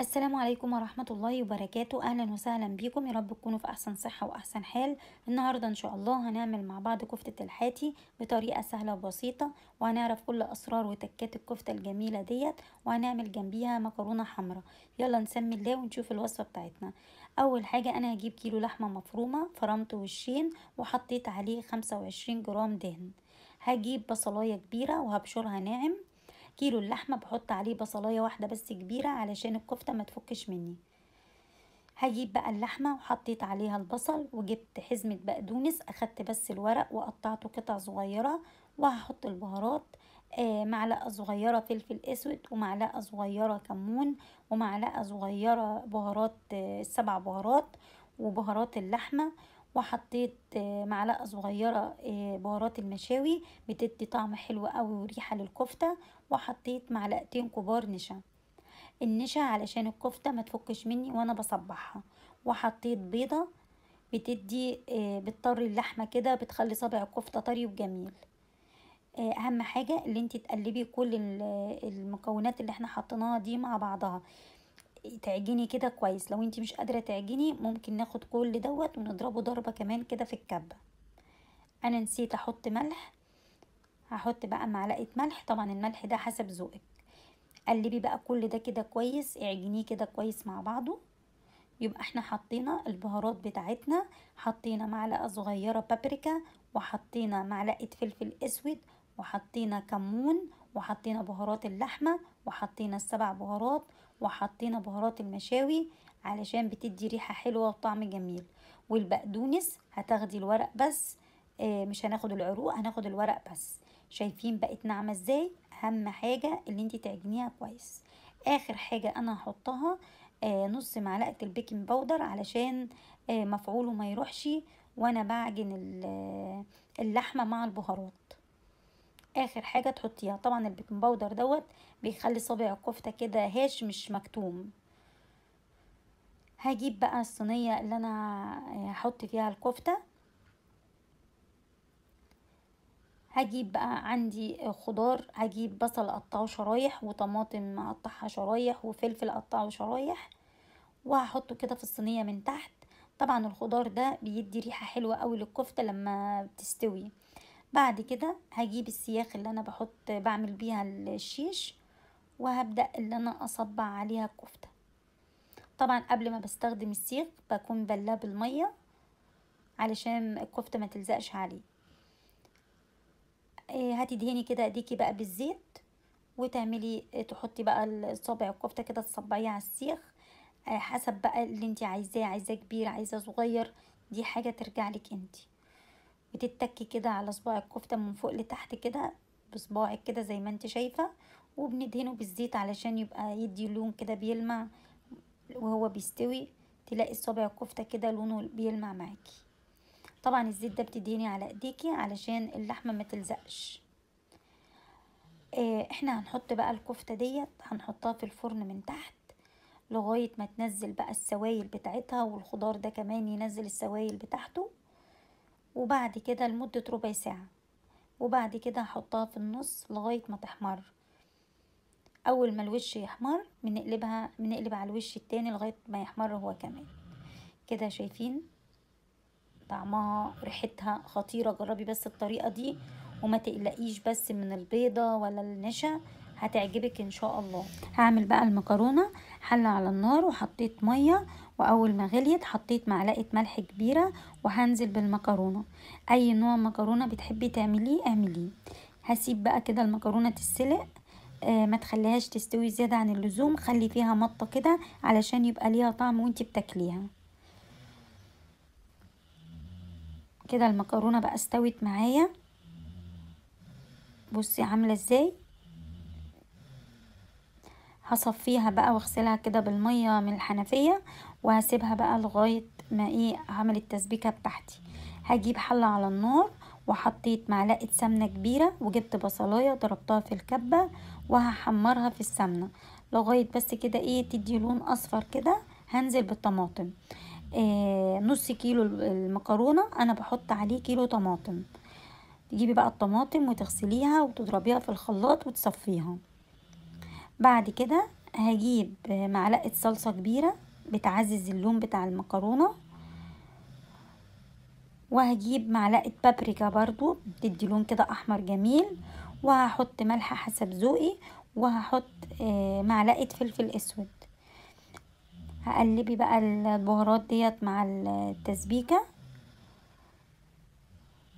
السلام عليكم ورحمة الله وبركاته أهلا وسهلا بيكم يا رب تكونوا في أحسن صحة وأحسن حال النهاردة إن شاء الله هنعمل مع بعض كفتة الحاتي بطريقة سهلة وبسيطة وهنعرف كل أسرار وتكات الكفتة الجميلة ديت وهنعمل جنبيها مكرونة حمراء يلا نسمي الله ونشوف الوصفة بتاعتنا أول حاجة أنا هجيب كيلو لحمة مفرومة فرمت وشين وحطيت عليه خمسة وعشرين جرام دهن هجيب بصلاية كبيرة وهبشرها ناعم كيلو اللحمه بحط عليه بصلايه واحده بس كبيره علشان الكفته ما تفكش مني هجيب بقى اللحمه وحطيت عليها البصل وجبت حزمه بقدونس اخدت بس الورق وقطعته قطع صغيره وهحط البهارات آه معلقه صغيره فلفل اسود ومعلقه صغيره كمون ومعلقه صغيره بهارات آه السبع بهارات وبهارات اللحمه وحطيت آه، معلقه صغيره آه، بهارات المشاوي بتدي طعم حلو قوي وريحه للكفته وحطيت معلقتين كبار نشا النشا علشان الكفته ما تفكش مني وانا بصبحها وحطيت بيضه بتدي آه، بتطري اللحمه كده بتخلي صابع الكفته طري وجميل اهم حاجه اللي انت تقلبي كل المكونات اللي احنا حطيناها دي مع بعضها تعجني كده كويس لو انت مش قادرة تعجني ممكن ناخد كل دوت ونضربه ضربة كمان كده في الكبة انا نسيت احط ملح هحط بقى معلقة ملح طبعا الملح ده حسب ذوقك قلبي بقى كل ده كده كويس اعجنيه كده كويس مع بعضه يبقى احنا حطينا البهارات بتاعتنا حطينا معلقة صغيرة بابريكا وحطينا معلقة فلفل اسود وحطينا كمون وحطينا بهارات اللحمة وحطينا السبع بهارات وحطينا بهارات المشاوي علشان بتدي ريحة حلوة وطعم جميل والبقدونس هتاخدي الورق بس آه مش هناخد العروق هناخد الورق بس شايفين بقت ناعمة ازاي اهم حاجة اللي انت تعجنيها كويس اخر حاجة انا هحطها آه نص معلقة البيكنج باودر علشان آه مفعوله ما يروحش وانا بعجن آه، اللحمة مع البهارات اخر حاجه تحطيها طبعا البيكنج باودر دوت بيخلي صابع الكفته كده هاش مش مكتوم هجيب بقى الصينيه اللي انا هحط فيها الكفته هجيب بقى عندي خضار هجيب بصل اقطعه شرايح وطماطم اقطعها شرايح وفلفل اقطعه شرايح وهحطه كده في الصينيه من تحت طبعا الخضار ده بيدي ريحه حلوه قوي للكفته لما بتستوي بعد كده هجيب السياخ اللي انا بحط بعمل بيها الشيش وهبدأ اللي انا اصبع عليها الكفتة طبعا قبل ما بستخدم السيخ بكون بلاه بالمية علشان الكفتة ما تلزقش عليه هتدهني آه، كده ايديكي بقى بالزيت وتعملي آه، تحطي بقى صابع الكفتة كده تصبعيه على السيخ آه، حسب بقى اللي انت عايزاه عايزاه كبير عايزاه صغير دي حاجة ترجع لك انتي بتتكي كده على صباع الكفتة من فوق لتحت كده بصباعك كده زي ما انت شايفة وبندهنه بالزيت علشان يبقى يدي لون كده بيلمع وهو بيستوي تلاقي صابع الكفتة كده لونه بيلمع معاكي طبعا الزيت ده بتدهني على ايديكي علشان اللحمة ما تلزقش آه، احنا هنحط بقى الكفتة ديت هنحطها في الفرن من تحت لغاية ما تنزل بقى السوائل بتاعتها والخضار ده كمان ينزل السوائل بتاعته وبعد كده لمدة ربع ساعة وبعد كده هحطها في النص لغاية ما تحمر أول ما الوش يحمر بنقلبها بنقلب على الوش التاني لغاية ما يحمر هو كمان كده شايفين طعمها ريحتها خطيرة جربي بس الطريقة دي وما تقلقيش بس من البيضة ولا النشا هتعجبك ان شاء الله هعمل بقى المكرونة حلة على النار وحطيت مية واول ما غليت حطيت معلقه ملح كبيره وهنزل بالمكرونه اي نوع مكرونه بتحبي تعمليه اعمليه هسيب بقى كده المكرونه تتسلق آه ما تخليهاش تستوي زياده عن اللزوم خلي فيها مطه كده علشان يبقى ليها طعم وانتي بتاكليها كده المكرونه بقى استوت معايا بصي عامله ازاي هصفيها بقى واغسلها كده بالمية من الحنفية وهسيبها بقى لغاية ما ايه عمل التسبيكة بتاعتي هجيب حلة على النار وحطيت معلقة سمنة كبيرة وجبت بصلاية ضربتها في الكبة وهحمرها في السمنة لغاية بس كده ايه تدي لون اصفر كده هنزل بالطماطم آه نص كيلو المكرونة انا بحط عليه كيلو طماطم تجيبي بقى الطماطم وتغسليها وتضربيها في الخلاط وتصفيها بعد كده هجيب معلقة صلصة كبيرة بتعزز اللون بتاع المكرونة وهجيب معلقة بابريكا برضو بتدي لون كده احمر جميل وهحط ملح حسب ذوقي وهحط آه، معلقة فلفل اسود هقلبي بقى البهارات ديت مع التسبيكة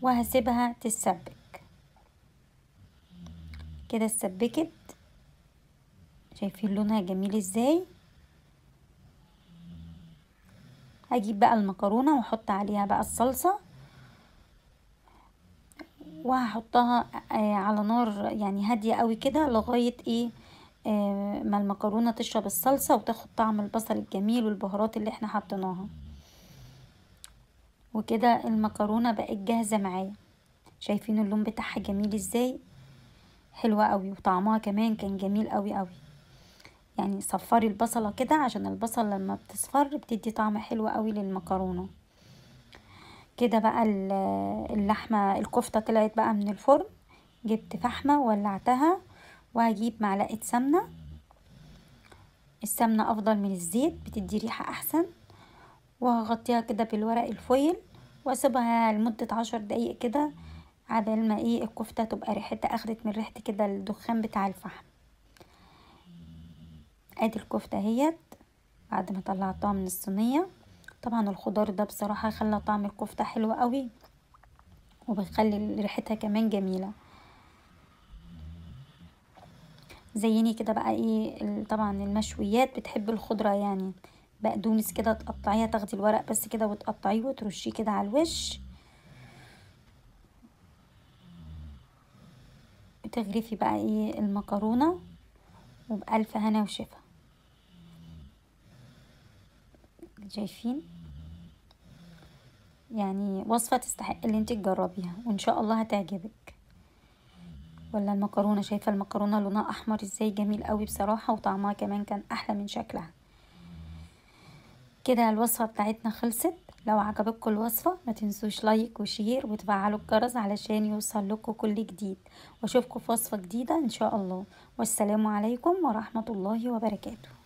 وهسيبها تتسبك كده اتسبكت شايفين لونها جميل ازاي هجيب بقى المكرونة واحط عليها بقى الصلصة وهحطها آه، على نار يعني هادية قوي كده لغاية ايه آه، ما المكرونة تشرب الصلصة وتاخد طعم البصل الجميل والبهارات اللي احنا حطيناها وكده المكرونة بقت جاهزة معايا شايفين اللون بتاعها جميل ازاي حلوة قوي وطعمها كمان كان جميل قوي قوي يعني صفري البصلة كده عشان البصل لما بتصفر بتدي طعم حلو قوي للمكرونة كده بقى اللحمة الكفتة طلعت بقى من الفرن جبت فحمة ولعتها وهجيب معلقة سمنة السمنة أفضل من الزيت بتدي ريحة أحسن وهغطيها كده بالورق الفويل واسيبها لمدة عشر دقايق كده عبال ما ايه الكفتة تبقى ريحتها اخدت من ريحة كده الدخان بتاع الفحم ادي الكفتة اهيت بعد ما طلعتها من الصينية طبعا الخضار ده بصراحة خلى طعم الكفتة حلو قوي وبيخلي ريحتها كمان جميلة زيني كده بقى ايه طبعا المشويات بتحب الخضرة يعني بقدونس كده تقطعيها تاخدي الورق بس كده وتقطعيه وترشيه كده على الوش وتغرفي بقى ايه المكرونة وبألف هنا وشفا شايفين يعني وصفة تستحق اللي انت تجربيها وان شاء الله هتعجبك ولا المكرونة شايفة المكرونة لونها احمر ازاي جميل قوي بصراحة وطعمها كمان كان احلى من شكلها كده الوصفة بتاعتنا خلصت لو عجبتكم الوصفة ما تنسوش لايك وشير وتفعلوا الجرس علشان يوصل لكم كل جديد واشوفكم في وصفة جديدة ان شاء الله والسلام عليكم ورحمة الله وبركاته